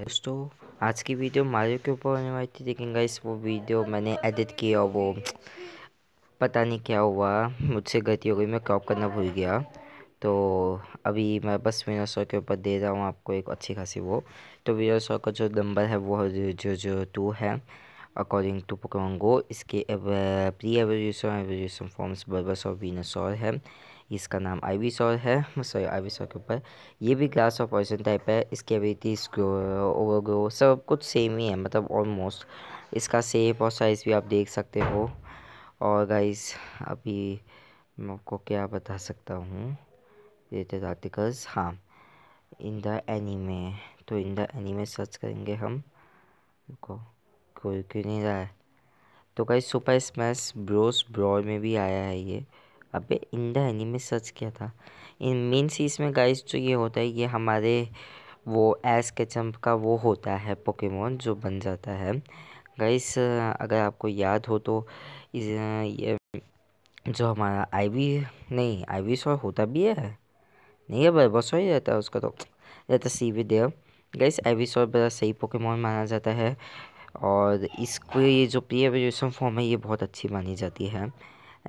दोस्तों आज की वीडियो मारियो के ऊपर होने वाली थी लेकिन गाइस वो वीडियो मैंने एडिट किया वो पता नहीं क्या हुआ मुझसे गलती हो गई मैं क्रॉप करना भूल गया तो अभी मैं बस वीनो सौ के ऊपर दे रहा हूँ आपको एक अच्छी खासी वो तो वीनो सौ का जो नंबर है वो जो जो टू है अकॉर्डिंग टू पोकेमॉन गो इसके प्री एवोल्यूशन एवोल्यूशन फॉर्म्स और बीनासोर है इसका नाम आईवीसॉर है सॉरी आईवीसॉर के ऊपर ये भी ग्लास ऑफ पॉइजन टाइप है इसकी एबिलिटी ओवरग्रो सब कुछ सेम ही है मतलब ऑलमोस्ट इसका सेप और साइज़ भी आप देख सकते हो और गाइस अभी मैं आपको क्या बता सकता हूँ रिलेटेड आर्टिकल्स हाँ इन द एनीमे तो इन द एनीमे सर्च करेंगे हम रुको कोई क्यों नहीं रहा है तो कहीं सुपर स्मैश ब्रोस ब्रॉल में भी आया है ये अबे इन द एनिमे सर्च किया था इन मेन सीज में गाइस जो ये होता है ये हमारे वो एस के चम्प का वो होता है पोकेमोन जो बन जाता है गाइस अगर आपको याद हो तो इस ये जो हमारा आईवी नहीं आईवी वी होता भी है नहीं है बस ही रहता है उसका तो रहता सी वी देव गाइस आईवी वी बड़ा सही पोकेमोन माना जाता है और इसको ये जो प्री एवेल्यूशन फॉर्म है ये बहुत अच्छी मानी जाती है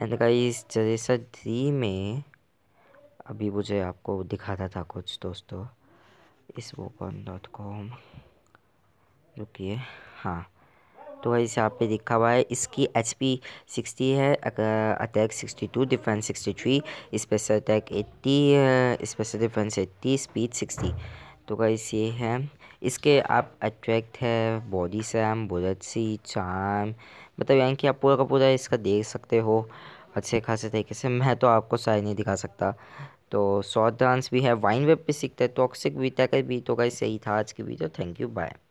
एंड गाइस जैसा थ्री में अभी मुझे आपको दिखाता था कुछ दोस्तों इस वोकन डॉट कॉम रुकिए हाँ तो वैसे आप पे लिखा हुआ है इसकी एच पी सिक्सटी है attack sixty two defence sixty three special attack eighty special defence eighty speed sixty तो गाइस ये है इसके आप अट्रैक्ट है बॉडी सैम बुलेट सी चाम मतलब यानी कि आप पूरा का पूरा इसका देख सकते हो अच्छे खासे तरीके से मैं तो आपको सारी नहीं दिखा सकता तो शॉर्ट डांस भी है वाइन वेब पे सीखता है टॉक्सिक भी टैकर भी तो गाइस यही था आज की वीडियो थैंक यू बाय